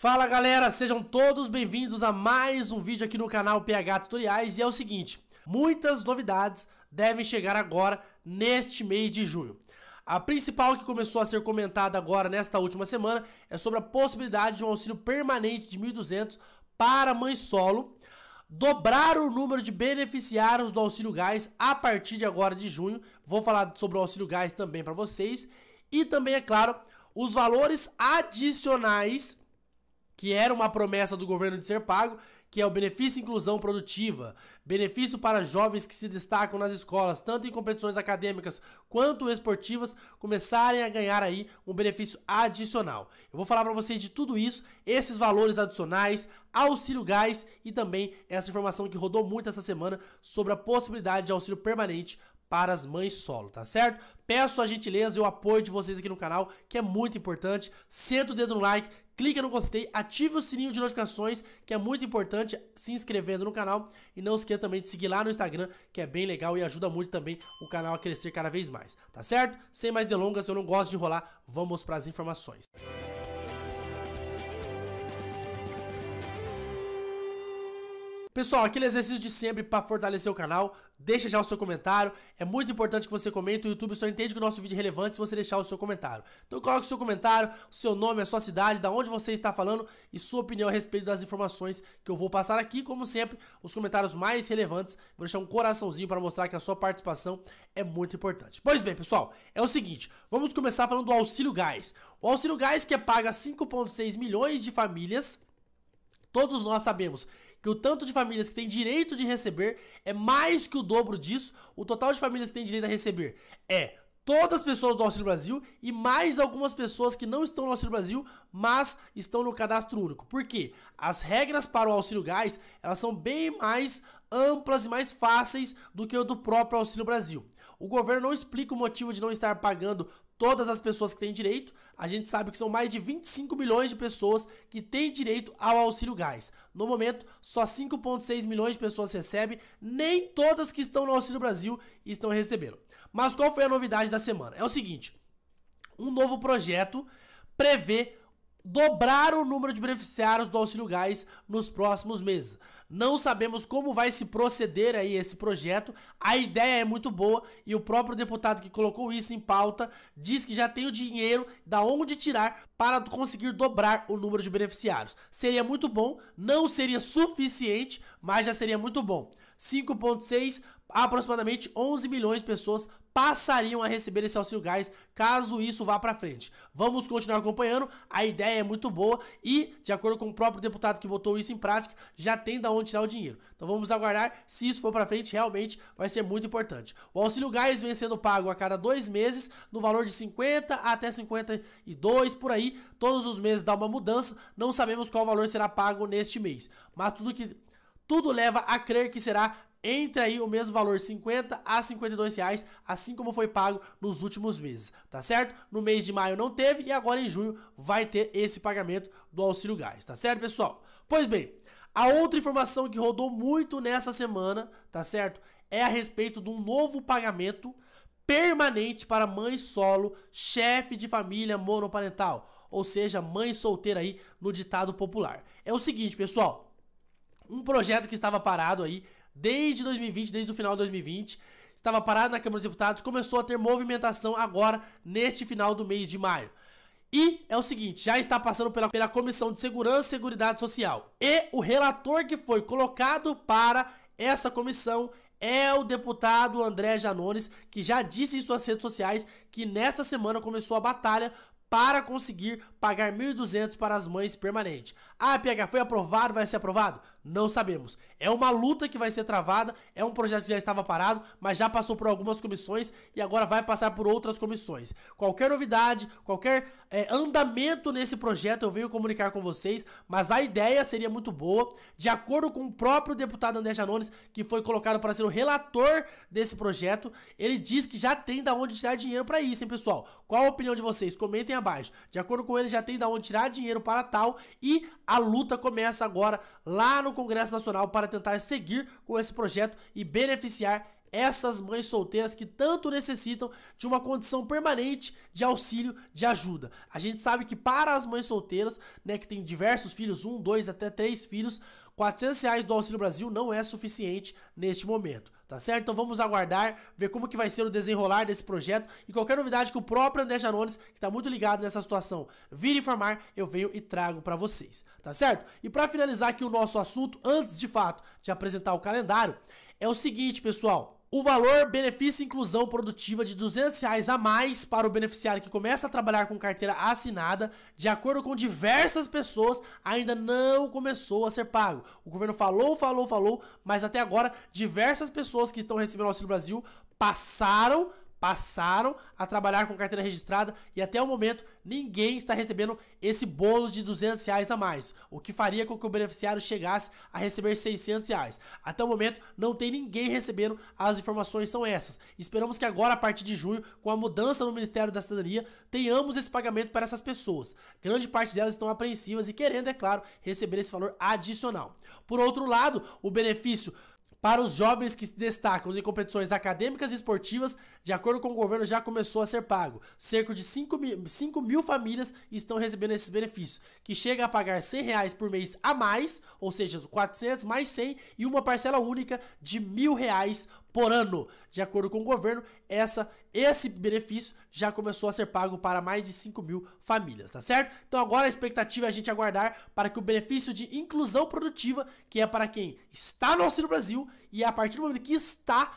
Fala galera, sejam todos bem-vindos a mais um vídeo aqui no canal PH Tutoriais e é o seguinte, muitas novidades devem chegar agora neste mês de junho. A principal que começou a ser comentada agora nesta última semana é sobre a possibilidade de um auxílio permanente de 1.200 para mãe solo, dobrar o número de beneficiários do auxílio gás a partir de agora de junho. Vou falar sobre o auxílio gás também para vocês e também é claro os valores adicionais que era uma promessa do governo de ser pago, que é o benefício inclusão produtiva, benefício para jovens que se destacam nas escolas, tanto em competições acadêmicas quanto esportivas, começarem a ganhar aí um benefício adicional. Eu vou falar para vocês de tudo isso, esses valores adicionais, auxílio gás e também essa informação que rodou muito essa semana sobre a possibilidade de auxílio permanente para as mães solo, tá certo? Peço a gentileza e o apoio de vocês aqui no canal, que é muito importante. Senta o dedo no like, clica no gostei, ative o sininho de notificações, que é muito importante, se inscrevendo no canal. E não esqueça também de seguir lá no Instagram, que é bem legal e ajuda muito também o canal a crescer cada vez mais, tá certo? Sem mais delongas, eu não gosto de enrolar, vamos para as informações. Música Pessoal, aquele exercício de sempre para fortalecer o canal, deixa já o seu comentário, é muito importante que você comente, o YouTube só entende que o nosso vídeo é relevante se você deixar o seu comentário. Então coloque o seu comentário, o seu nome, a sua cidade, da onde você está falando e sua opinião a respeito das informações que eu vou passar aqui, como sempre, os comentários mais relevantes, vou deixar um coraçãozinho para mostrar que a sua participação é muito importante. Pois bem, pessoal, é o seguinte, vamos começar falando do auxílio gás. O auxílio gás que é pago a 5.6 milhões de famílias, todos nós sabemos que o tanto de famílias que tem direito de receber é mais que o dobro disso, o total de famílias que tem direito a receber é todas as pessoas do Auxílio Brasil e mais algumas pessoas que não estão no Auxílio Brasil, mas estão no cadastro único. Por quê? As regras para o Auxílio Gás, elas são bem mais amplas e mais fáceis do que o do próprio Auxílio Brasil. O governo não explica o motivo de não estar pagando todas as pessoas que têm direito. A gente sabe que são mais de 25 milhões de pessoas que têm direito ao auxílio gás. No momento, só 5,6 milhões de pessoas recebem, nem todas que estão no Auxílio Brasil estão recebendo. Mas qual foi a novidade da semana? É o seguinte: um novo projeto prevê dobrar o número de beneficiários do auxílio gás nos próximos meses. Não sabemos como vai se proceder aí esse projeto. A ideia é muito boa e o próprio deputado que colocou isso em pauta diz que já tem o dinheiro da onde tirar para conseguir dobrar o número de beneficiários. Seria muito bom, não seria suficiente, mas já seria muito bom. 5.6 aproximadamente 11 milhões de pessoas passariam a receber esse auxílio gás caso isso vá para frente. Vamos continuar acompanhando, a ideia é muito boa e, de acordo com o próprio deputado que botou isso em prática, já tem da onde tirar o dinheiro. Então vamos aguardar, se isso for para frente, realmente vai ser muito importante. O auxílio gás vem sendo pago a cada dois meses, no valor de 50 até 52, por aí, todos os meses dá uma mudança, não sabemos qual valor será pago neste mês, mas tudo que tudo leva a crer que será entre aí o mesmo valor, 50 a 52 reais, assim como foi pago nos últimos meses, tá certo? No mês de maio não teve e agora em junho vai ter esse pagamento do auxílio gás, tá certo, pessoal? Pois bem, a outra informação que rodou muito nessa semana, tá certo? É a respeito de um novo pagamento permanente para mãe solo, chefe de família monoparental, ou seja, mãe solteira aí no ditado popular. É o seguinte, pessoal, um projeto que estava parado aí desde 2020, desde o final de 2020. Estava parado na Câmara dos Deputados, começou a ter movimentação agora, neste final do mês de maio. E é o seguinte, já está passando pela, pela Comissão de Segurança e Seguridade Social. E o relator que foi colocado para essa comissão é o deputado André Janones, que já disse em suas redes sociais que nesta semana começou a batalha para conseguir pagar 1.200 para as mães permanentes. A ah, PH, foi aprovado, vai ser aprovado? Não sabemos. É uma luta que vai ser travada, é um projeto que já estava parado, mas já passou por algumas comissões e agora vai passar por outras comissões. Qualquer novidade, qualquer é, andamento nesse projeto eu venho comunicar com vocês, mas a ideia seria muito boa, de acordo com o próprio deputado André Janones, que foi colocado para ser o relator desse projeto, ele diz que já tem da onde tirar dinheiro para isso, hein, pessoal? Qual a opinião de vocês? Comentem abaixo. De acordo com ele, já tem da onde tirar dinheiro para tal e a luta começa agora lá no no Congresso Nacional para tentar seguir com esse projeto e beneficiar essas mães solteiras que tanto necessitam de uma condição permanente de auxílio, de ajuda. A gente sabe que para as mães solteiras, né, que tem diversos filhos, um, dois, até três filhos, 400 reais do Auxílio Brasil não é suficiente neste momento tá certo? Então vamos aguardar, ver como que vai ser o desenrolar desse projeto e qualquer novidade que o próprio André Janones, que tá muito ligado nessa situação, vir informar, eu venho e trago para vocês, tá certo? E para finalizar aqui o nosso assunto, antes de fato de apresentar o calendário, é o seguinte, pessoal, o valor benefício inclusão produtiva de 200 reais a mais para o beneficiário que começa a trabalhar com carteira assinada, de acordo com diversas pessoas, ainda não começou a ser pago. O governo falou, falou, falou, mas até agora diversas pessoas que estão recebendo o auxílio Brasil passaram passaram a trabalhar com carteira registrada e até o momento ninguém está recebendo esse bônus de 200 reais a mais, o que faria com que o beneficiário chegasse a receber 600 reais. Até o momento não tem ninguém recebendo, as informações são essas. Esperamos que agora, a partir de junho, com a mudança no Ministério da Cidadania, tenhamos esse pagamento para essas pessoas. Grande parte delas estão apreensivas e querendo, é claro, receber esse valor adicional. Por outro lado, o benefício para os jovens que se destacam em competições acadêmicas e esportivas, de acordo com o governo, já começou a ser pago. Cerca de 5 mil, 5 mil famílias estão recebendo esses benefícios, que chega a pagar 100 reais por mês a mais, ou seja, 400 mais 100, e uma parcela única de mil reais por ano. De acordo com o governo, essa, esse benefício já começou a ser pago para mais de 5 mil famílias, tá certo? Então agora a expectativa é a gente aguardar para que o benefício de inclusão produtiva, que é para quem está no Auxílio Brasil e é a partir do momento que está,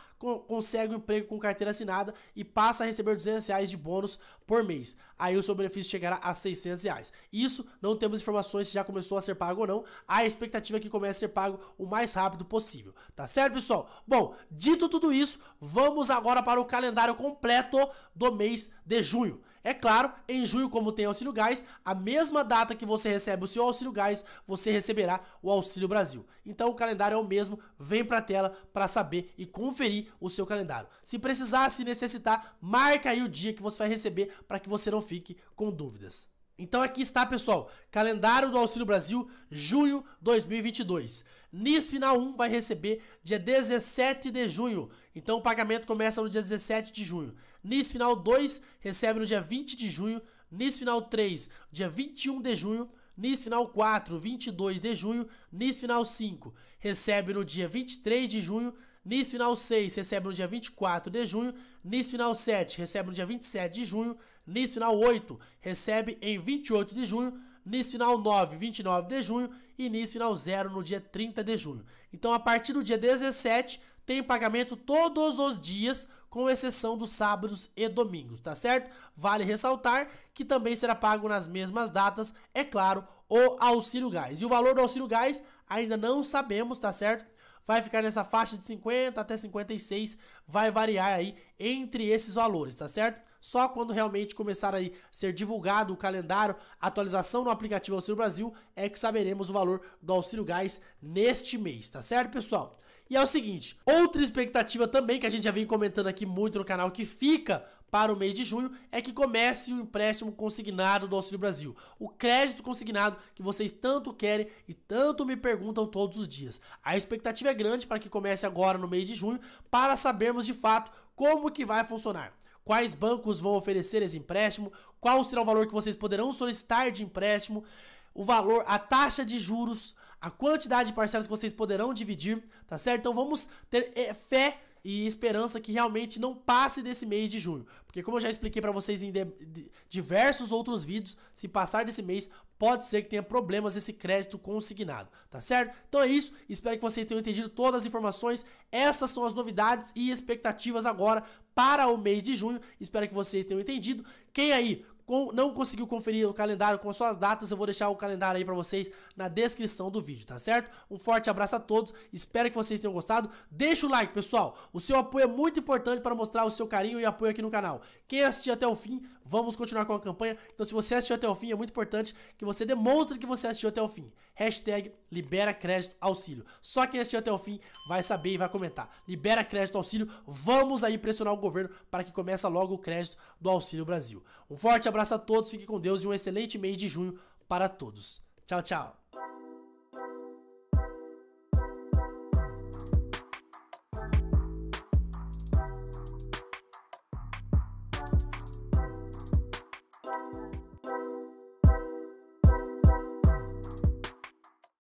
consegue um emprego com carteira assinada e passa a receber 200 reais de bônus por mês. Aí o seu benefício chegará a 600 reais. Isso, não temos informações se já começou a ser pago ou não. A expectativa é que comece a ser pago o mais rápido possível. Tá certo, pessoal? Bom, dito tudo isso, vamos agora para o calendário completo do mês de junho. É claro, em junho, como tem auxílio gás, a mesma data que você recebe o seu auxílio gás, você receberá o auxílio Brasil. Então o calendário é o mesmo, vem para a tela para saber e conferir o seu calendário. Se precisar, se necessitar, marca aí o dia que você vai receber para que você não fique com dúvidas. Então aqui está, pessoal, calendário do Auxílio Brasil, junho 2022. NIS Final 1 vai receber dia 17 de junho, então o pagamento começa no dia 17 de junho. NIS Final 2 recebe no dia 20 de junho, NIS Final 3, dia 21 de junho, Nice final 4, 22 de junho. Nice final 5, recebe no dia 23 de junho. Nice final 6 recebe no dia 24 de junho, Nice final 7 recebe no dia 27 de junho, Nice final 8 recebe em 28 de junho, Nice final 9, 29 de junho e Nice final 0 no dia 30 de junho. Então a partir do dia 17 tem pagamento todos os dias com exceção dos sábados e domingos, tá certo? Vale ressaltar que também será pago nas mesmas datas, é claro, o auxílio gás. E o valor do auxílio gás ainda não sabemos, tá certo? Vai ficar nessa faixa de 50 até 56, vai variar aí entre esses valores, tá certo? Só quando realmente começar aí a ser divulgado o calendário, atualização no aplicativo Auxílio Brasil, é que saberemos o valor do auxílio gás neste mês, tá certo, pessoal? E é o seguinte, outra expectativa também que a gente já vem comentando aqui muito no canal que fica para o mês de junho é que comece o empréstimo consignado do Auxílio Brasil. O crédito consignado que vocês tanto querem e tanto me perguntam todos os dias. A expectativa é grande para que comece agora no mês de junho para sabermos de fato como que vai funcionar quais bancos vão oferecer esse empréstimo, qual será o valor que vocês poderão solicitar de empréstimo, o valor, a taxa de juros, a quantidade de parcelas que vocês poderão dividir, tá certo? Então vamos ter é, fé e esperança que realmente não passe desse mês de junho, porque como eu já expliquei para vocês em de, de, diversos outros vídeos, se passar desse mês pode ser que tenha problemas esse crédito consignado, tá certo? Então é isso, espero que vocês tenham entendido todas as informações, essas são as novidades e expectativas agora para o mês de junho, espero que vocês tenham entendido. Quem aí não conseguiu conferir o calendário com suas datas, eu vou deixar o calendário aí para vocês na descrição do vídeo, tá certo? Um forte abraço a todos, espero que vocês tenham gostado. Deixa o like, pessoal. O seu apoio é muito importante para mostrar o seu carinho e apoio aqui no canal. Quem assistiu até o fim, vamos continuar com a campanha. Então, se você assistiu até o fim, é muito importante que você demonstre que você assistiu até o fim. Hashtag libera crédito auxílio. Só quem assistiu até o fim vai saber e vai comentar. Libera crédito auxílio. Vamos aí pressionar o governo para que comece logo o crédito do Auxílio Brasil. Um forte abraço abraço a todos, fique com Deus e um excelente mês de junho para todos. Tchau, tchau.